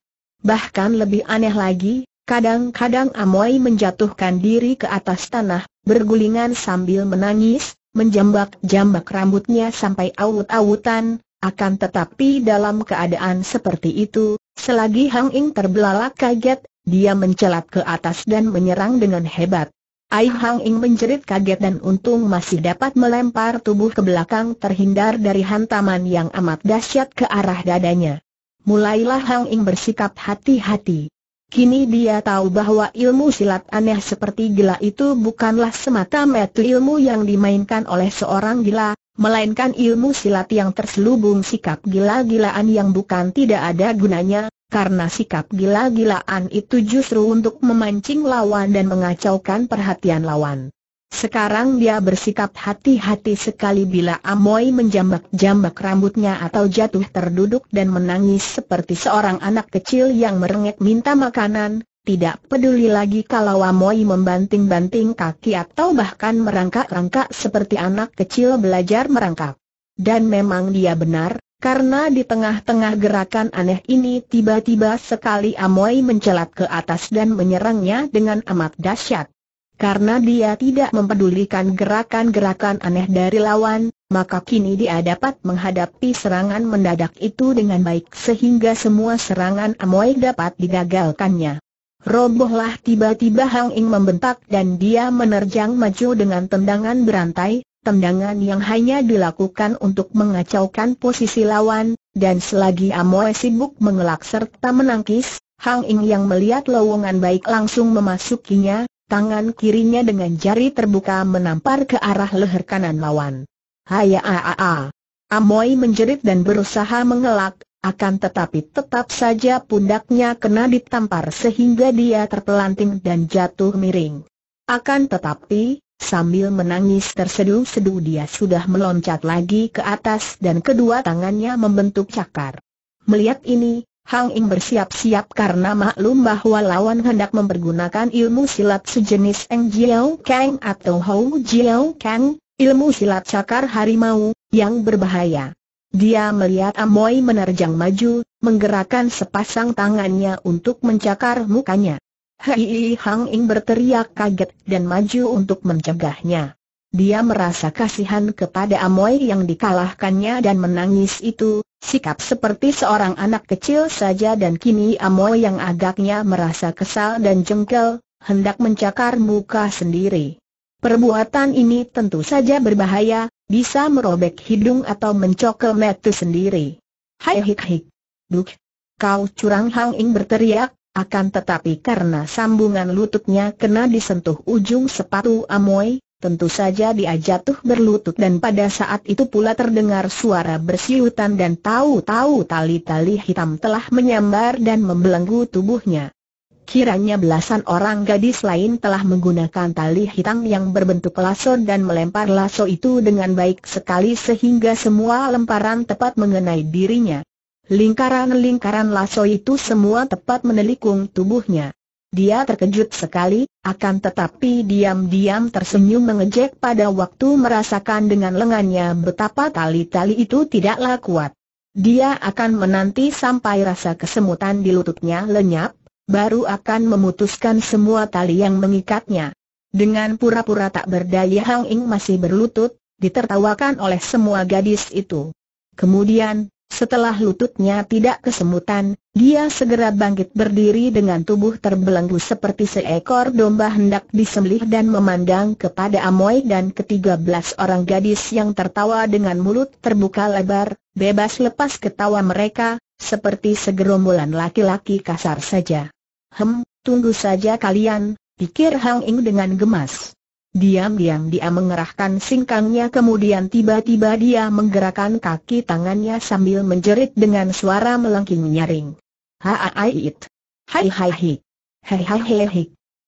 Bahkan lebih aneh lagi, kadang-kadang Amoy menjatuhkan diri ke atas tanah, bergulingan sambil menangis, menjambak-jambak rambutnya sampai awut-awutan, akan tetapi dalam keadaan seperti itu, selagi Hang Ing terbelalak kaget, dia mencelat ke atas dan menyerang dengan hebat. Ai Hang Ing menjerit kaget dan untung masih dapat melempar tubuh ke belakang terhindar dari hantaman yang amat dahsyat ke arah dadanya mulailah Hang Ing bersikap hati-hati. Kini dia tahu bahwa ilmu silat aneh seperti gila itu bukanlah semata-mata ilmu yang dimainkan oleh seorang gila, melainkan ilmu silat yang terselubung sikap gila-gilaan yang bukan tidak ada gunanya, karena sikap gila-gilaan itu justru untuk memancing lawan dan mengacaukan perhatian lawan. Sekarang dia bersikap hati-hati sekali bila Amoy menjambak-jambak rambutnya atau jatuh terduduk dan menangis seperti seorang anak kecil yang merengek minta makanan, tidak peduli lagi kalau Amoy membanting-banting kaki atau bahkan merangkak-rangkak seperti anak kecil belajar merangkak. Dan memang dia benar, karena di tengah-tengah gerakan aneh ini tiba-tiba sekali Amoy mencelat ke atas dan menyerangnya dengan amat dahsyat. Karena dia tidak mempedulikan gerakan-gerakan aneh dari lawan, maka kini dia dapat menghadapi serangan mendadak itu dengan baik sehingga semua serangan Amoy dapat digagalkannya. Robohlah tiba-tiba Hang Ing membentak dan dia menerjang maju dengan tendangan berantai, tendangan yang hanya dilakukan untuk mengacaukan posisi lawan, dan selagi Amoy sibuk mengelak serta menangkis, Hang Ing yang melihat lowongan baik langsung memasukinya, tangan kirinya dengan jari terbuka menampar ke arah leher kanan lawan. Haya aa. Amoy menjerit dan berusaha mengelak, akan tetapi tetap saja pundaknya kena ditampar sehingga dia terpelanting dan jatuh miring. Akan tetapi, sambil menangis terseduh-seduh dia sudah meloncat lagi ke atas dan kedua tangannya membentuk cakar. Melihat ini, Hang Ing bersiap-siap karena maklum bahwa lawan hendak mempergunakan ilmu silat sejenis Eng Jiao Kang atau Hou Jiao Kang, ilmu silat cakar harimau, yang berbahaya. Dia melihat Amoy menerjang maju, menggerakkan sepasang tangannya untuk mencakar mukanya. Hei Hang Ing berteriak kaget dan maju untuk mencegahnya. Dia merasa kasihan kepada Amoy yang dikalahkannya dan menangis itu, sikap seperti seorang anak kecil saja dan kini Amoy yang agaknya merasa kesal dan jengkel, hendak mencakar muka sendiri. Perbuatan ini tentu saja berbahaya, bisa merobek hidung atau mencokel metu sendiri. Hai hik hik. Duk. Kau curang Hang Ing berteriak, akan tetapi karena sambungan lututnya kena disentuh ujung sepatu Amoy, Tentu saja dia jatuh berlutut dan pada saat itu pula terdengar suara bersiutan dan tahu-tahu tali-tali hitam telah menyambar dan membelenggu tubuhnya. Kiranya belasan orang gadis lain telah menggunakan tali hitam yang berbentuk lasso dan melempar lasso itu dengan baik sekali sehingga semua lemparan tepat mengenai dirinya. Lingkaran-lingkaran lasso itu semua tepat menelikung tubuhnya. Dia terkejut sekali, akan tetapi diam-diam tersenyum mengejek pada waktu merasakan dengan lengannya betapa tali-tali itu tidaklah kuat. Dia akan menanti sampai rasa kesemutan di lututnya lenyap, baru akan memutuskan semua tali yang mengikatnya. Dengan pura-pura tak berdaya Hang Ing masih berlutut, ditertawakan oleh semua gadis itu. Kemudian, setelah lututnya tidak kesemutan, dia segera bangkit berdiri dengan tubuh terbelenggu seperti seekor domba hendak disembelih dan memandang kepada Amoy dan ketiga belas orang gadis yang tertawa dengan mulut terbuka lebar, bebas lepas ketawa mereka, seperti segerombolan laki-laki kasar saja. Hem, tunggu saja kalian, pikir Hang Ing dengan gemas. Diam-diam dia mengerahkan singkangnya kemudian tiba-tiba dia menggerakkan kaki tangannya sambil menjerit dengan suara melengking nyaring. Haaait. Hai hai hi. Hai hai hai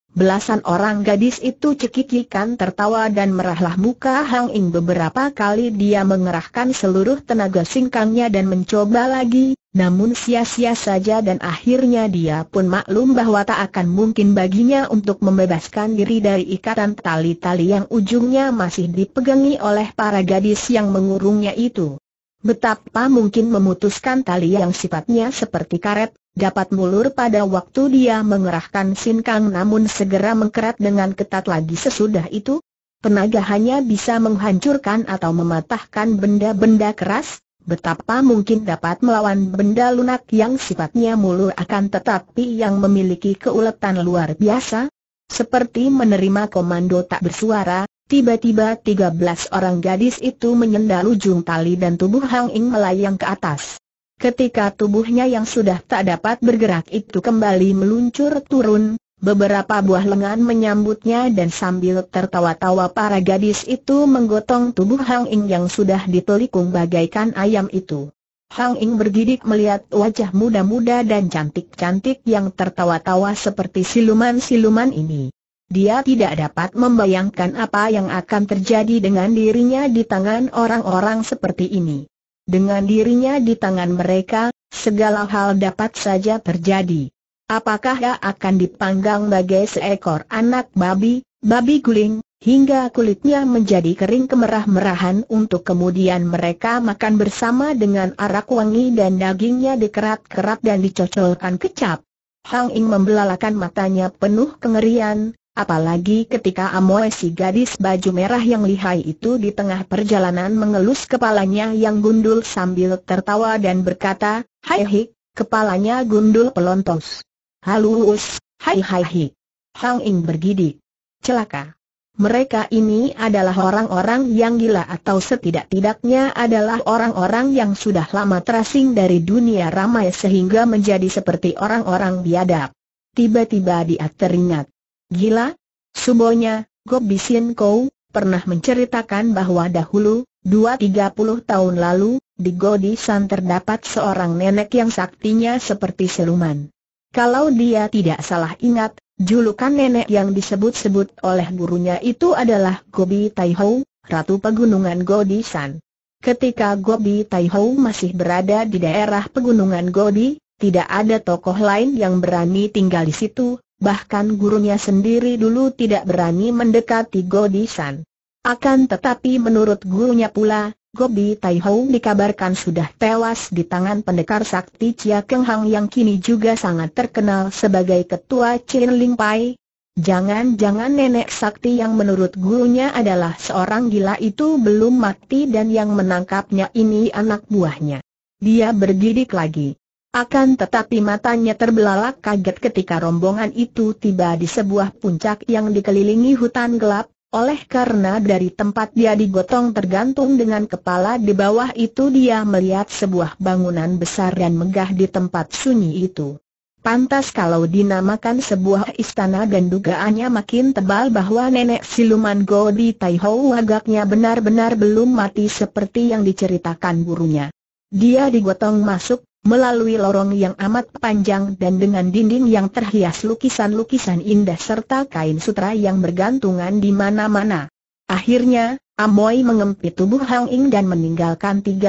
Belasan orang gadis itu cekikikan tertawa dan merahlah muka Hang Ing beberapa kali dia mengerahkan seluruh tenaga singkangnya dan mencoba lagi, namun sia-sia saja dan akhirnya dia pun maklum bahwa tak akan mungkin baginya untuk membebaskan diri dari ikatan tali-tali yang ujungnya masih dipegangi oleh para gadis yang mengurungnya itu. Betapa mungkin memutuskan tali yang sifatnya seperti karet, dapat mulur pada waktu dia mengerahkan sinkang namun segera mengkerat dengan ketat lagi sesudah itu? Tenaga hanya bisa menghancurkan atau mematahkan benda-benda keras, betapa mungkin dapat melawan benda lunak yang sifatnya mulur akan tetapi yang memiliki keuletan luar biasa? Seperti menerima komando tak bersuara, Tiba-tiba 13 orang gadis itu menyendal ujung tali dan tubuh Hang Ing melayang ke atas. Ketika tubuhnya yang sudah tak dapat bergerak itu kembali meluncur turun, beberapa buah lengan menyambutnya dan sambil tertawa-tawa para gadis itu menggotong tubuh Hang Ing yang sudah ditelikung bagaikan ayam itu. Hang Ing bergidik melihat wajah muda-muda dan cantik-cantik yang tertawa-tawa seperti siluman-siluman ini. Dia tidak dapat membayangkan apa yang akan terjadi dengan dirinya di tangan orang-orang seperti ini. Dengan dirinya di tangan mereka, segala hal dapat saja terjadi. Apakah dia akan dipanggang bagai seekor anak babi, babi guling, hingga kulitnya menjadi kering kemerah-merahan untuk kemudian mereka makan bersama dengan arak wangi dan dagingnya dikerat-kerat dan dicocolkan kecap. Hang Ing membelalakan matanya penuh kengerian, Apalagi ketika Amoe si gadis baju merah yang lihai itu di tengah perjalanan mengelus kepalanya yang gundul sambil tertawa dan berkata, Hai hi, kepalanya gundul pelontos. Halus, hai hai hi. Hang Ing bergidik. Celaka. Mereka ini adalah orang-orang yang gila atau setidak-tidaknya adalah orang-orang yang sudah lama terasing dari dunia ramai sehingga menjadi seperti orang-orang biadab. Tiba-tiba dia teringat. Gila? Subonya, Gobisin Kou, pernah menceritakan bahwa dahulu, 2-30 tahun lalu, di Godisan terdapat seorang nenek yang saktinya seperti siluman. Kalau dia tidak salah ingat, julukan nenek yang disebut-sebut oleh gurunya itu adalah Gobi Taihou, Ratu Pegunungan Godisan. Ketika Gobi Taihou masih berada di daerah Pegunungan Godi, tidak ada tokoh lain yang berani tinggal di situ, bahkan gurunya sendiri dulu tidak berani mendekati Godi San. Akan tetapi menurut gurunya pula, Gobi Tai dikabarkan sudah tewas di tangan pendekar sakti Chia Keng Hang yang kini juga sangat terkenal sebagai ketua Chin Ling Pai. Jangan-jangan nenek sakti yang menurut gurunya adalah seorang gila itu belum mati dan yang menangkapnya ini anak buahnya. Dia bergidik lagi. Akan tetapi matanya terbelalak kaget ketika rombongan itu tiba di sebuah puncak yang dikelilingi hutan gelap, oleh karena dari tempat dia digotong tergantung dengan kepala di bawah itu dia melihat sebuah bangunan besar dan megah di tempat sunyi itu. Pantas kalau dinamakan sebuah istana dan dugaannya makin tebal bahwa nenek siluman Godi Taihou agaknya benar-benar belum mati seperti yang diceritakan gurunya. Dia digotong masuk Melalui lorong yang amat panjang dan dengan dinding yang terhias lukisan-lukisan indah serta kain sutra yang bergantungan di mana-mana. Akhirnya, Amoy mengempit tubuh Hang Ing dan meninggalkan 13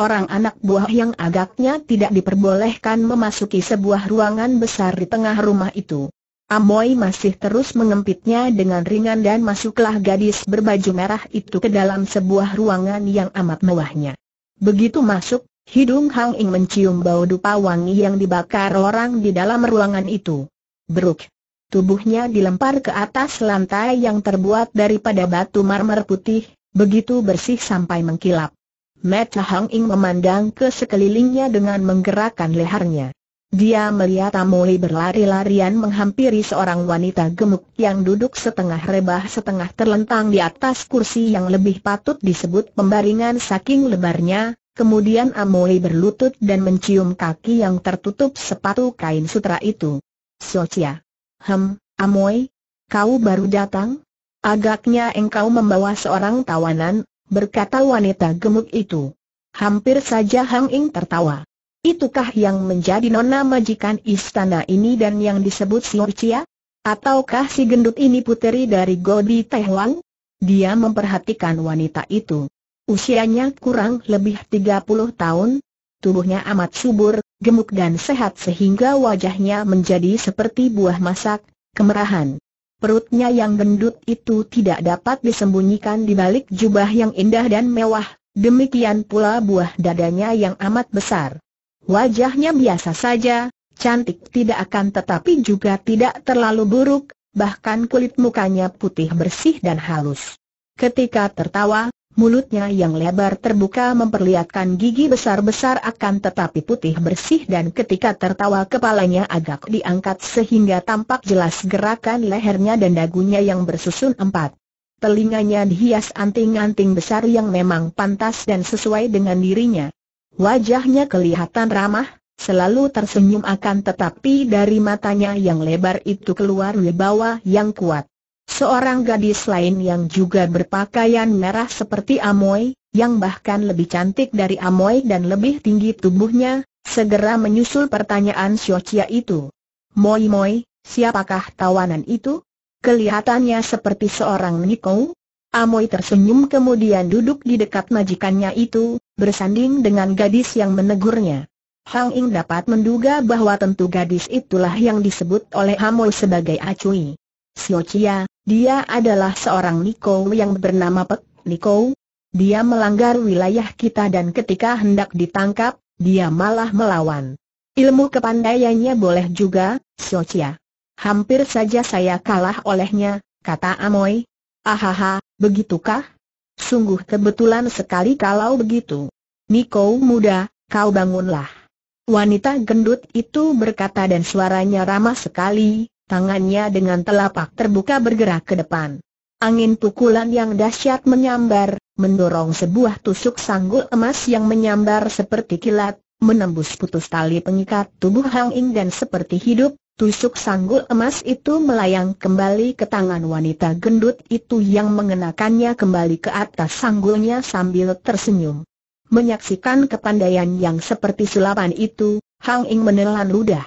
orang anak buah yang agaknya tidak diperbolehkan memasuki sebuah ruangan besar di tengah rumah itu. Amoy masih terus mengempitnya dengan ringan dan masuklah gadis berbaju merah itu ke dalam sebuah ruangan yang amat mewahnya. Begitu masuk, Hidung Hang Ing mencium bau dupa wangi yang dibakar orang di dalam ruangan itu. Beruk. Tubuhnya dilempar ke atas lantai yang terbuat daripada batu marmer putih, begitu bersih sampai mengkilap. Mata Hang Ing memandang ke sekelilingnya dengan menggerakkan lehernya. Dia melihat Amoli berlari-larian menghampiri seorang wanita gemuk yang duduk setengah rebah setengah terlentang di atas kursi yang lebih patut disebut pembaringan saking lebarnya, Kemudian Amoy berlutut dan mencium kaki yang tertutup sepatu kain sutra itu. Socia. Hem, Amoy, kau baru datang? Agaknya engkau membawa seorang tawanan, berkata wanita gemuk itu. Hampir saja Hang Ing tertawa. Itukah yang menjadi nona majikan istana ini dan yang disebut Socia? Ataukah si gendut ini puteri dari Godi Tehwan? Dia memperhatikan wanita itu. Usianya kurang lebih 30 tahun, tubuhnya amat subur, gemuk dan sehat sehingga wajahnya menjadi seperti buah masak, kemerahan. Perutnya yang gendut itu tidak dapat disembunyikan di balik jubah yang indah dan mewah, demikian pula buah dadanya yang amat besar. Wajahnya biasa saja, cantik tidak akan tetapi juga tidak terlalu buruk, bahkan kulit mukanya putih bersih dan halus. Ketika tertawa, Mulutnya yang lebar terbuka memperlihatkan gigi besar-besar akan tetapi putih bersih dan ketika tertawa kepalanya agak diangkat sehingga tampak jelas gerakan lehernya dan dagunya yang bersusun empat. Telinganya dihias anting-anting besar yang memang pantas dan sesuai dengan dirinya. Wajahnya kelihatan ramah, selalu tersenyum akan tetapi dari matanya yang lebar itu keluar wibawa yang kuat. Seorang gadis lain yang juga berpakaian merah seperti Amoy, yang bahkan lebih cantik dari Amoy dan lebih tinggi tubuhnya, segera menyusul pertanyaan Xiaochia itu. Moi Moi, siapakah tawanan itu? Kelihatannya seperti seorang nikou. Amoy tersenyum kemudian duduk di dekat majikannya itu, bersanding dengan gadis yang menegurnya. Hang Ing dapat menduga bahwa tentu gadis itulah yang disebut oleh Amoy sebagai Acui. Siochia, dia adalah seorang Niko yang bernama Pek Niko. Dia melanggar wilayah kita dan ketika hendak ditangkap, dia malah melawan. Ilmu kepandaiannya boleh juga, Socia. Hampir saja saya kalah olehnya, kata Amoy. Ahaha, begitukah? Sungguh kebetulan sekali kalau begitu. Niko muda, kau bangunlah. Wanita gendut itu berkata dan suaranya ramah sekali, tangannya dengan telapak terbuka bergerak ke depan. Angin pukulan yang dahsyat menyambar, mendorong sebuah tusuk sanggul emas yang menyambar seperti kilat, menembus putus tali pengikat tubuh Hang Ing dan seperti hidup, tusuk sanggul emas itu melayang kembali ke tangan wanita gendut itu yang mengenakannya kembali ke atas sanggulnya sambil tersenyum. Menyaksikan kepandaian yang seperti sulapan itu, Hang Ing menelan ludah.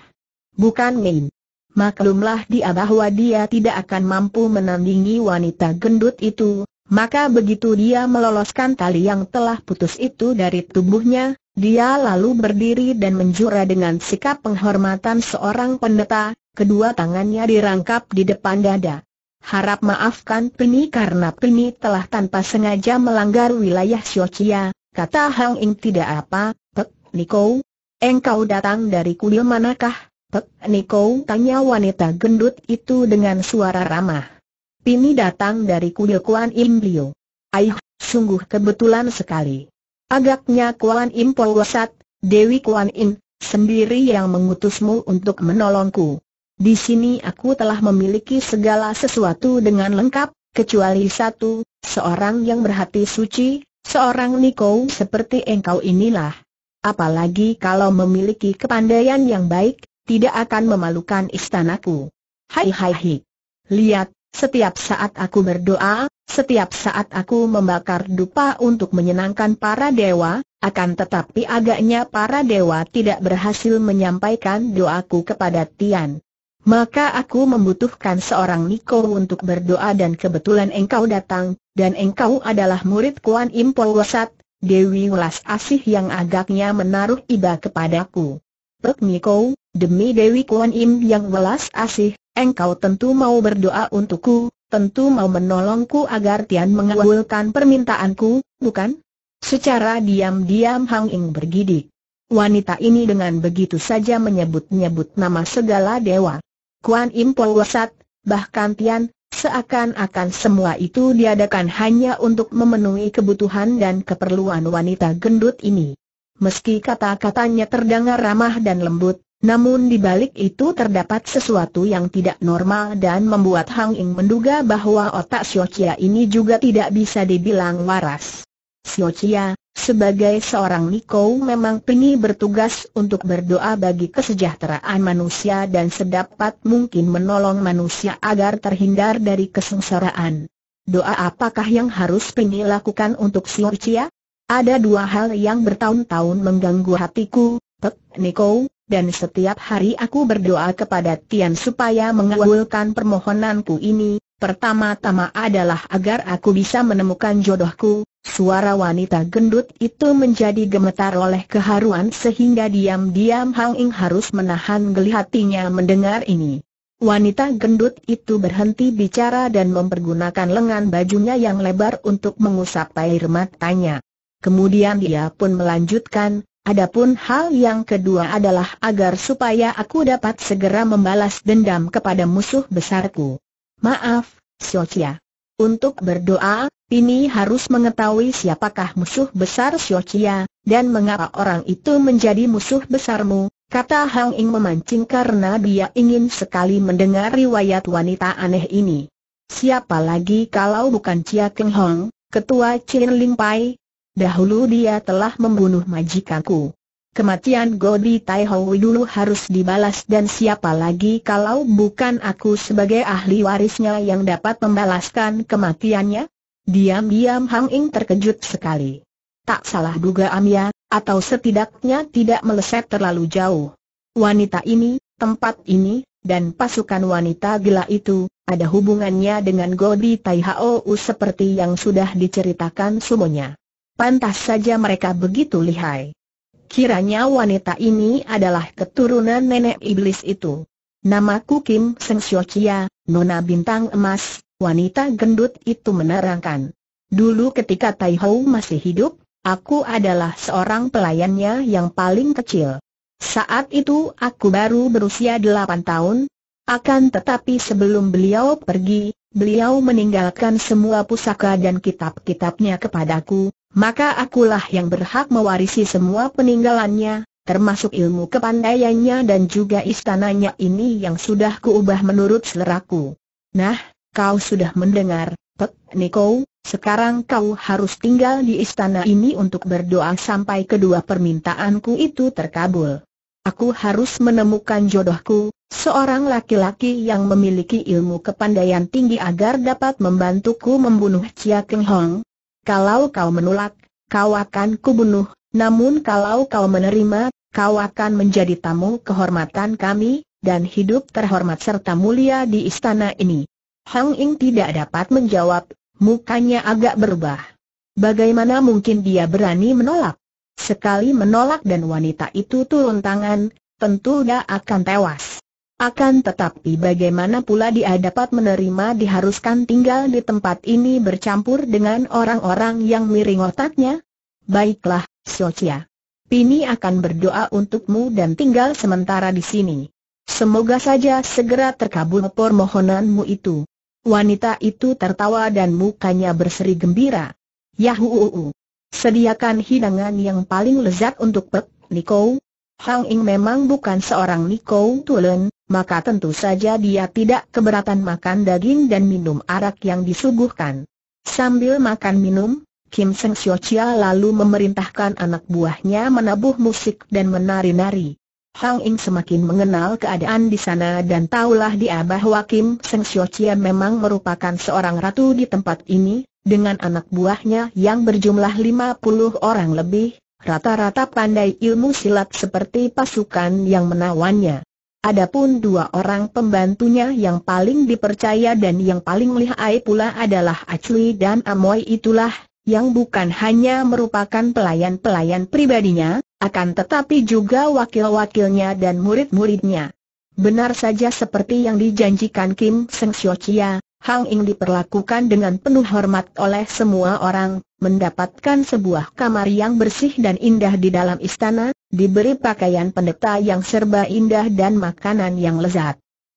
Bukan main maklumlah dia bahwa dia tidak akan mampu menandingi wanita gendut itu, maka begitu dia meloloskan tali yang telah putus itu dari tubuhnya, dia lalu berdiri dan menjura dengan sikap penghormatan seorang pendeta, kedua tangannya dirangkap di depan dada. Harap maafkan Pini karena Pini telah tanpa sengaja melanggar wilayah Xiochia, kata Hang Ing tidak apa, Pek, Nikou. Engkau datang dari kuil manakah? Niko tanya wanita gendut itu dengan suara ramah. Pini datang dari kuil Kuan Im Liu. Aih, sungguh kebetulan sekali. Agaknya Kuan Im Polwasat, Dewi Kuan Im, sendiri yang mengutusmu untuk menolongku. Di sini aku telah memiliki segala sesuatu dengan lengkap, kecuali satu, seorang yang berhati suci, seorang Niko seperti engkau inilah. Apalagi kalau memiliki kepandaian yang baik, tidak akan memalukan istanaku. Hai hai hai. Lihat, setiap saat aku berdoa, setiap saat aku membakar dupa untuk menyenangkan para dewa, akan tetapi agaknya para dewa tidak berhasil menyampaikan doaku kepada Tian. Maka aku membutuhkan seorang Niko untuk berdoa dan kebetulan engkau datang, dan engkau adalah murid Kuan Impo Wasat, Dewi Welas Asih yang agaknya menaruh iba kepadaku. Pek Miko, demi Dewi Kuan Im yang welas asih, engkau tentu mau berdoa untukku, tentu mau menolongku agar Tian mengabulkan permintaanku, bukan? Secara diam-diam Hang Ing bergidik. Wanita ini dengan begitu saja menyebut-nyebut nama segala dewa. Kuan Im Polwasat, bahkan Tian, seakan-akan semua itu diadakan hanya untuk memenuhi kebutuhan dan keperluan wanita gendut ini. Meski kata-katanya terdengar ramah dan lembut, namun di balik itu terdapat sesuatu yang tidak normal dan membuat Hang Ying menduga bahwa otak Xiochia ini juga tidak bisa dibilang waras. Xiochia, sebagai seorang Niko memang pini bertugas untuk berdoa bagi kesejahteraan manusia dan sedapat mungkin menolong manusia agar terhindar dari kesengsaraan. Doa apakah yang harus Pini lakukan untuk Xiochia? Ada dua hal yang bertahun-tahun mengganggu hatiku, Pek Niko, dan setiap hari aku berdoa kepada Tian supaya mengabulkan permohonanku ini. Pertama-tama adalah agar aku bisa menemukan jodohku. Suara wanita gendut itu menjadi gemetar oleh keharuan sehingga diam-diam Hang Ing harus menahan geli hatinya mendengar ini. Wanita gendut itu berhenti bicara dan mempergunakan lengan bajunya yang lebar untuk mengusap air matanya. Kemudian dia pun melanjutkan, adapun hal yang kedua adalah agar supaya aku dapat segera membalas dendam kepada musuh besarku. Maaf, Siocia. Untuk berdoa, ini harus mengetahui siapakah musuh besar Siocia, dan mengapa orang itu menjadi musuh besarmu, kata Hang Ing memancing karena dia ingin sekali mendengar riwayat wanita aneh ini. Siapa lagi kalau bukan Chia Keng Hong, ketua Chin Ling Pai, Dahulu dia telah membunuh majikanku. Kematian Godi Tai dulu harus dibalas dan siapa lagi kalau bukan aku sebagai ahli warisnya yang dapat membalaskan kematiannya? Diam-diam Hang Ing terkejut sekali. Tak salah duga Amya, atau setidaknya tidak meleset terlalu jauh. Wanita ini, tempat ini, dan pasukan wanita gila itu, ada hubungannya dengan Godi Tai seperti yang sudah diceritakan semuanya pantas saja mereka begitu lihai. Kiranya wanita ini adalah keturunan nenek iblis itu. Namaku Kim Seng Sio Chia, Nona Bintang Emas, wanita gendut itu menerangkan. Dulu ketika Tai Hou masih hidup, aku adalah seorang pelayannya yang paling kecil. Saat itu aku baru berusia 8 tahun, akan tetapi sebelum beliau pergi, beliau meninggalkan semua pusaka dan kitab-kitabnya kepadaku, maka akulah yang berhak mewarisi semua peninggalannya, termasuk ilmu kepandaiannya dan juga istananya ini yang sudah kuubah menurut seleraku. Nah, kau sudah mendengar, Pek Niko, sekarang kau harus tinggal di istana ini untuk berdoa sampai kedua permintaanku itu terkabul. Aku harus menemukan jodohku, seorang laki-laki yang memiliki ilmu kepandaian tinggi agar dapat membantuku membunuh Chia Keng Hong, kalau kau menolak, kau akan kubunuh, namun kalau kau menerima, kau akan menjadi tamu kehormatan kami, dan hidup terhormat serta mulia di istana ini. Hang Ing tidak dapat menjawab, mukanya agak berubah. Bagaimana mungkin dia berani menolak? Sekali menolak dan wanita itu turun tangan, tentu dia akan tewas. Akan tetapi bagaimana pula dia dapat menerima diharuskan tinggal di tempat ini bercampur dengan orang-orang yang miring otaknya? Baiklah, Socia. Pini akan berdoa untukmu dan tinggal sementara di sini. Semoga saja segera terkabul permohonanmu itu. Wanita itu tertawa dan mukanya berseri gembira. Yahuuu. Sediakan hidangan yang paling lezat untuk Pek Niko. Hang Ing memang bukan seorang Niko Tulen, maka tentu saja dia tidak keberatan makan daging dan minum arak yang disuguhkan. Sambil makan minum, Kim Seng Sio Chia lalu memerintahkan anak buahnya menabuh musik dan menari-nari. Hang Ing semakin mengenal keadaan di sana dan tahulah dia bahwa Kim Seng Sio Chia memang merupakan seorang ratu di tempat ini, dengan anak buahnya yang berjumlah 50 orang lebih, rata-rata pandai ilmu silat seperti pasukan yang menawannya. Adapun dua orang pembantunya yang paling dipercaya dan yang paling lihai pula adalah Acui dan Amoy itulah, yang bukan hanya merupakan pelayan-pelayan pribadinya, akan tetapi juga wakil-wakilnya dan murid-muridnya. Benar saja seperti yang dijanjikan Kim Seng Sio Chia, Hang Ying diperlakukan dengan penuh hormat oleh semua orang, mendapatkan sebuah kamar yang bersih dan indah di dalam istana, diberi pakaian pendeta yang serba indah dan makanan yang lezat.